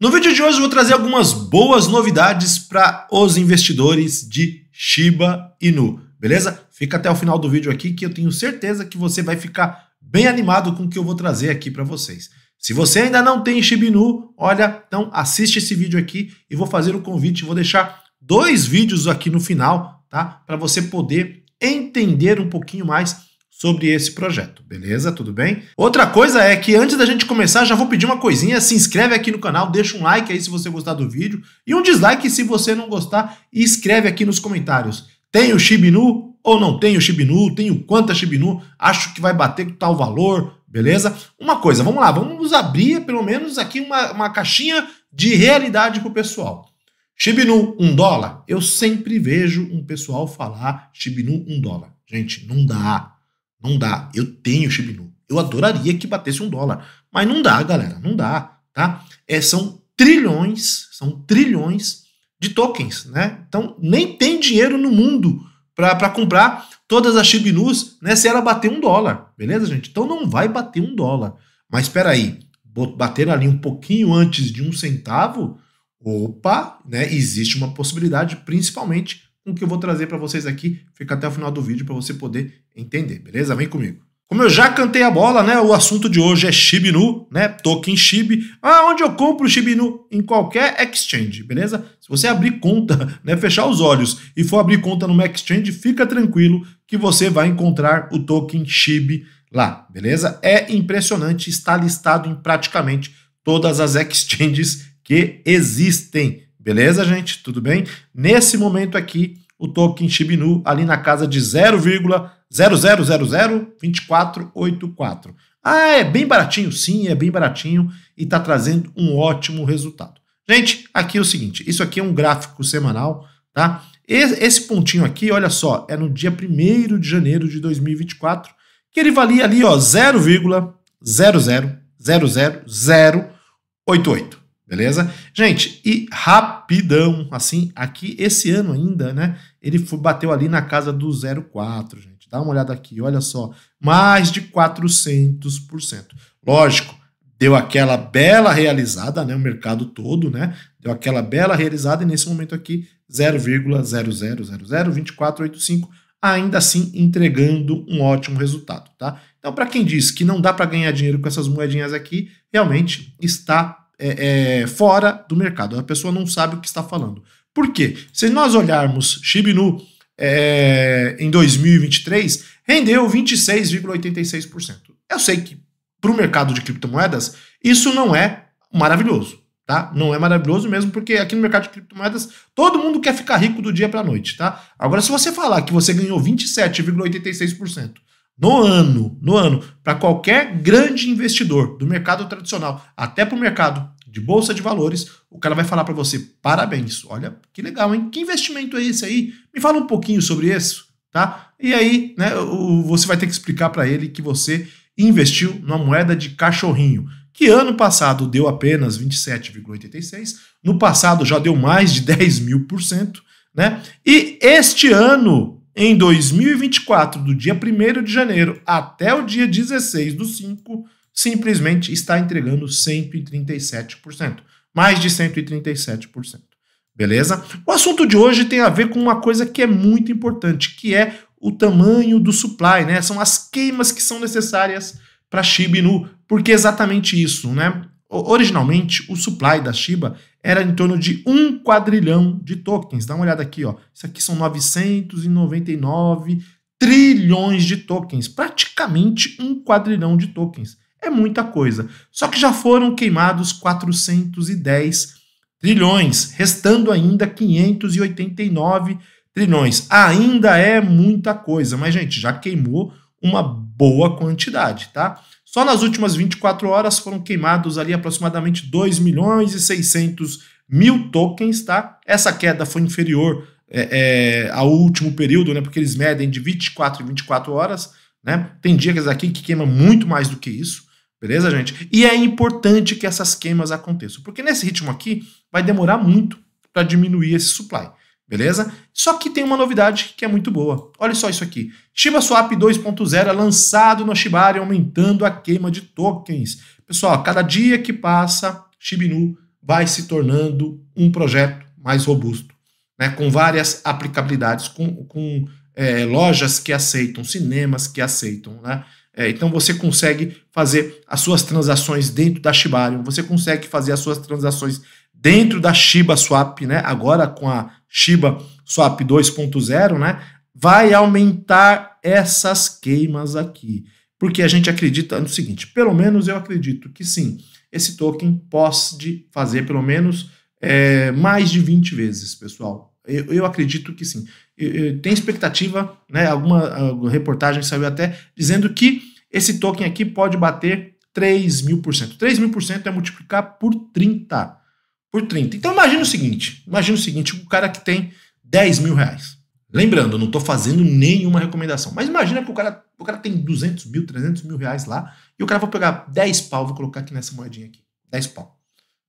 No vídeo de hoje eu vou trazer algumas boas novidades para os investidores de Shiba Inu, beleza? Fica até o final do vídeo aqui que eu tenho certeza que você vai ficar bem animado com o que eu vou trazer aqui para vocês. Se você ainda não tem Shiba Inu, olha, então assiste esse vídeo aqui e vou fazer o um convite, vou deixar dois vídeos aqui no final, tá? Para você poder entender um pouquinho mais sobre esse projeto, beleza? Tudo bem? Outra coisa é que antes da gente começar, já vou pedir uma coisinha, se inscreve aqui no canal, deixa um like aí se você gostar do vídeo e um dislike se você não gostar e escreve aqui nos comentários. Tem o Shibinu ou não tem o Shibinu? Tenho quanta Shibinu? Acho que vai bater com tal valor, beleza? Uma coisa, vamos lá, vamos abrir pelo menos aqui uma, uma caixinha de realidade pro pessoal. Shibinu, um dólar? Eu sempre vejo um pessoal falar Shibinu, um dólar. Gente, não dá não dá. Eu tenho chip nu. Eu adoraria que batesse um dólar. Mas não dá, galera. Não dá. Tá? É, são trilhões, são trilhões de tokens. Né? Então, nem tem dinheiro no mundo para comprar todas as Chibinus né, se ela bater um dólar. Beleza, gente? Então não vai bater um dólar. Mas espera aí, bater ali um pouquinho antes de um centavo, opa, né, existe uma possibilidade, principalmente o que eu vou trazer para vocês aqui. Fica até o final do vídeo para você poder entender, beleza? Vem comigo. Como eu já cantei a bola, né? O assunto de hoje é Shibinu, né? Token Shib. Ah, onde eu compro Shibinu? Em qualquer exchange, beleza? Se você abrir conta, né, fechar os olhos e for abrir conta numa exchange, fica tranquilo que você vai encontrar o token Shib lá, beleza? É impressionante, está listado em praticamente todas as exchanges que existem, Beleza, gente? Tudo bem? Nesse momento aqui, o token Shibinu ali na casa de 0,00002484. Ah, é bem baratinho, sim, é bem baratinho e está trazendo um ótimo resultado. Gente, aqui é o seguinte, isso aqui é um gráfico semanal, tá? Esse pontinho aqui, olha só, é no dia 1 de janeiro de 2024, que ele valia ali, ó, 0,000088. Beleza? Gente, e rapidão, assim, aqui esse ano ainda, né? Ele bateu ali na casa do 0,4, gente. Dá uma olhada aqui, olha só. Mais de 400%. Lógico, deu aquela bela realizada, né? O mercado todo, né? Deu aquela bela realizada e nesse momento aqui, 0,0002485, ainda assim entregando um ótimo resultado, tá? Então, para quem diz que não dá para ganhar dinheiro com essas moedinhas aqui, realmente está é, é, fora do mercado. A pessoa não sabe o que está falando. Por quê? Se nós olharmos Shibinu é, em 2023, rendeu 26,86%. Eu sei que para o mercado de criptomoedas, isso não é maravilhoso. Tá? Não é maravilhoso mesmo, porque aqui no mercado de criptomoedas todo mundo quer ficar rico do dia para a noite. Tá? Agora, se você falar que você ganhou 27,86% no ano, no ano, para qualquer grande investidor do mercado tradicional, até para o mercado de bolsa de valores, o cara vai falar para você: parabéns, olha que legal, hein? Que investimento é esse aí? Me fala um pouquinho sobre isso, tá? E aí, né, você vai ter que explicar para ele que você investiu numa moeda de cachorrinho, que ano passado deu apenas 27,86, no passado já deu mais de 10 mil por cento, né? E este ano em 2024, do dia 1 de janeiro até o dia 16 do 5, simplesmente está entregando 137%. Mais de 137%. Beleza? O assunto de hoje tem a ver com uma coisa que é muito importante, que é o tamanho do supply, né? São as queimas que são necessárias para Shiba Inu. Porque é exatamente isso, né? Originalmente, o supply da Shiba era em torno de um quadrilhão de tokens. Dá uma olhada aqui, ó. Isso aqui são 999 trilhões de tokens, praticamente um quadrilhão de tokens. É muita coisa. Só que já foram queimados 410 trilhões, restando ainda 589 trilhões. Ainda é muita coisa, mas gente, já queimou uma boa quantidade, tá? Só nas últimas 24 horas foram queimados ali aproximadamente 2 milhões e 600 mil tokens, tá? Essa queda foi inferior é, é, ao último período, né? Porque eles medem de 24 em 24 horas, né? Tem dias aqui que queima muito mais do que isso, beleza, gente? E é importante que essas queimas aconteçam, porque nesse ritmo aqui vai demorar muito para diminuir esse supply. Beleza? Só que tem uma novidade que é muito boa. Olha só isso aqui. Shiba Swap 2.0 é lançado no Shibari, aumentando a queima de tokens. Pessoal, cada dia que passa, Shibinu vai se tornando um projeto mais robusto, né? com várias aplicabilidades, com, com é, lojas que aceitam, cinemas que aceitam. Né? É, então você consegue fazer as suas transações dentro da Shibarium, você consegue fazer as suas transações dentro da Shiba Swap, né? agora com a Shiba Swap 2.0, né? Vai aumentar essas queimas aqui. Porque a gente acredita no seguinte, pelo menos eu acredito que sim, esse token pode fazer pelo menos é, mais de 20 vezes, pessoal. Eu, eu acredito que sim. tem expectativa, né? Alguma, alguma reportagem saiu até dizendo que esse token aqui pode bater 3 mil por cento. 3 mil por cento é multiplicar por 30 por 30. Então imagina o seguinte: imagina o seguinte, o cara que tem 10 mil reais. Lembrando, não estou fazendo nenhuma recomendação, mas imagina que o cara, o cara tem 200 mil, 300 mil reais lá, e o cara vai pegar 10 pau, vou colocar aqui nessa moedinha aqui, 10 pau,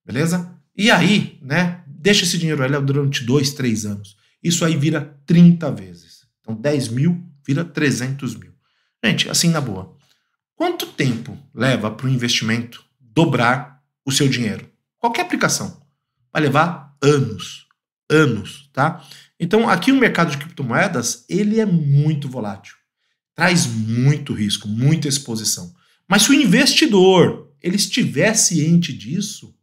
beleza? E aí, né, deixa esse dinheiro ali durante 2, 3 anos. Isso aí vira 30 vezes. Então 10 mil vira 300 mil. Gente, assim na boa. Quanto tempo leva para o investimento dobrar o seu dinheiro? Qualquer aplicação vai levar anos, anos, tá? Então, aqui o mercado de criptomoedas, ele é muito volátil. Traz muito risco, muita exposição. Mas se o investidor, ele estiver ciente disso,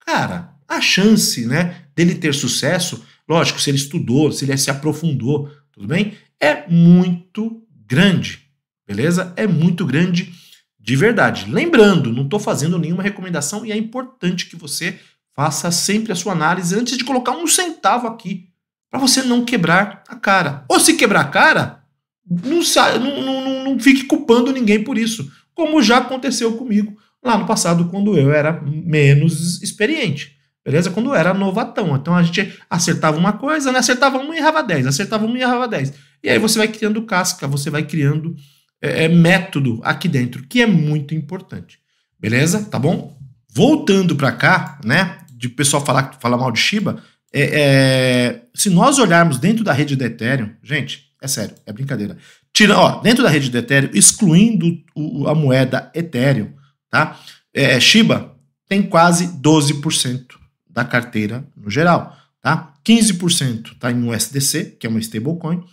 cara, a chance, né, dele ter sucesso, lógico, se ele estudou, se ele se aprofundou, tudo bem? É muito grande, beleza? É muito grande de verdade. Lembrando, não estou fazendo nenhuma recomendação e é importante que você Faça sempre a sua análise antes de colocar um centavo aqui, para você não quebrar a cara. Ou se quebrar a cara, não, não, não, não fique culpando ninguém por isso, como já aconteceu comigo lá no passado, quando eu era menos experiente. Beleza? Quando eu era novatão. Então a gente acertava uma coisa, né? acertava uma e errava 10, acertava uma e errava 10. E aí você vai criando casca, você vai criando é, é, método aqui dentro, que é muito importante. Beleza? Tá bom? Voltando para cá, né? de pessoal falar, falar mal de Shiba, é, é, se nós olharmos dentro da rede do Ethereum, gente, é sério, é brincadeira. Tira, ó, dentro da rede do Ethereum, excluindo o, a moeda Ethereum, tá? É, Shiba tem quase 12% da carteira no geral, tá? 15% está em USDC, que é uma stablecoin,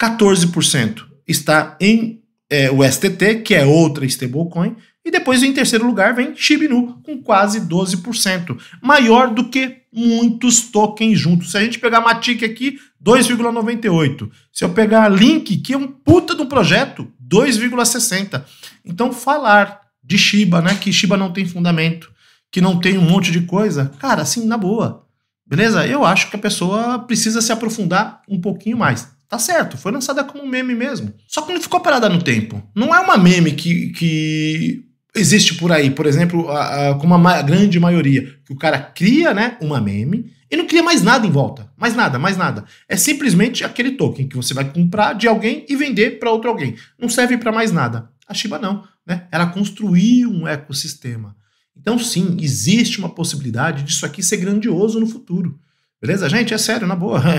14% está em é, USDT, que é outra stablecoin, e depois, em terceiro lugar, vem Shibinu, com quase 12%, maior do que muitos tokens juntos. Se a gente pegar Matic aqui, 2,98. Se eu pegar Link, que é um puta de um projeto, 2,60. Então, falar de Shiba, né, que Shiba não tem fundamento, que não tem um monte de coisa, cara, assim, na boa. Beleza? Eu acho que a pessoa precisa se aprofundar um pouquinho mais. Tá certo, foi lançada como um meme mesmo. Só que não ficou parada no tempo. Não é uma meme que, que existe por aí, por exemplo, a, a, com uma grande maioria, que o cara cria né, uma meme e não cria mais nada em volta. Mais nada, mais nada. É simplesmente aquele token que você vai comprar de alguém e vender para outro alguém. Não serve para mais nada. A Shiba não. Né? Ela construiu um ecossistema. Então, sim, existe uma possibilidade disso aqui ser grandioso no futuro. Beleza, gente? É sério, na boa.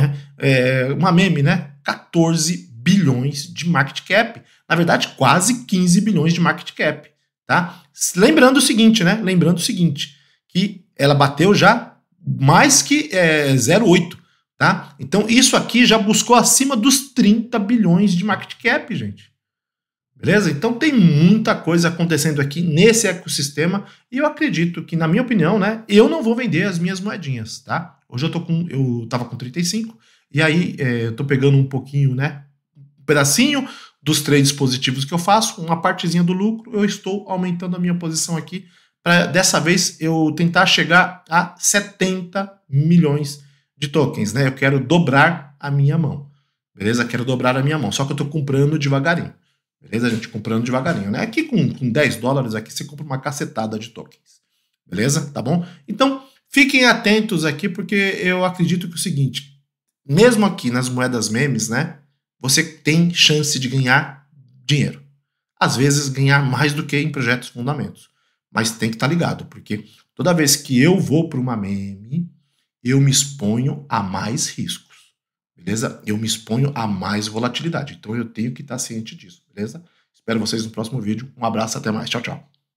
É uma meme, né? 14 bilhões de market cap. Na verdade, quase 15 bilhões de market cap tá? Lembrando o seguinte, né? Lembrando o seguinte, que ela bateu já mais que é, eh, 0,8, tá? Então isso aqui já buscou acima dos 30 bilhões de market cap, gente. Beleza? Então tem muita coisa acontecendo aqui nesse ecossistema e eu acredito que, na minha opinião, né, eu não vou vender as minhas moedinhas, tá? Hoje eu tô com, eu tava com 35 e aí é, eu tô pegando um pouquinho, né, um pedacinho, dos três dispositivos que eu faço, uma partezinha do lucro, eu estou aumentando a minha posição aqui para dessa vez eu tentar chegar a 70 milhões de tokens, né? Eu quero dobrar a minha mão. Beleza? Quero dobrar a minha mão, só que eu estou comprando devagarinho. Beleza, gente? Comprando devagarinho, né? Aqui com, com 10 dólares aqui você compra uma cacetada de tokens. Beleza? Tá bom? Então, fiquem atentos aqui porque eu acredito que é o seguinte, mesmo aqui nas moedas memes, né? você tem chance de ganhar dinheiro. Às vezes, ganhar mais do que em projetos fundamentos. Mas tem que estar tá ligado, porque toda vez que eu vou para uma meme, eu me exponho a mais riscos, beleza? Eu me exponho a mais volatilidade. Então, eu tenho que estar tá ciente disso, beleza? Espero vocês no próximo vídeo. Um abraço, até mais. Tchau, tchau.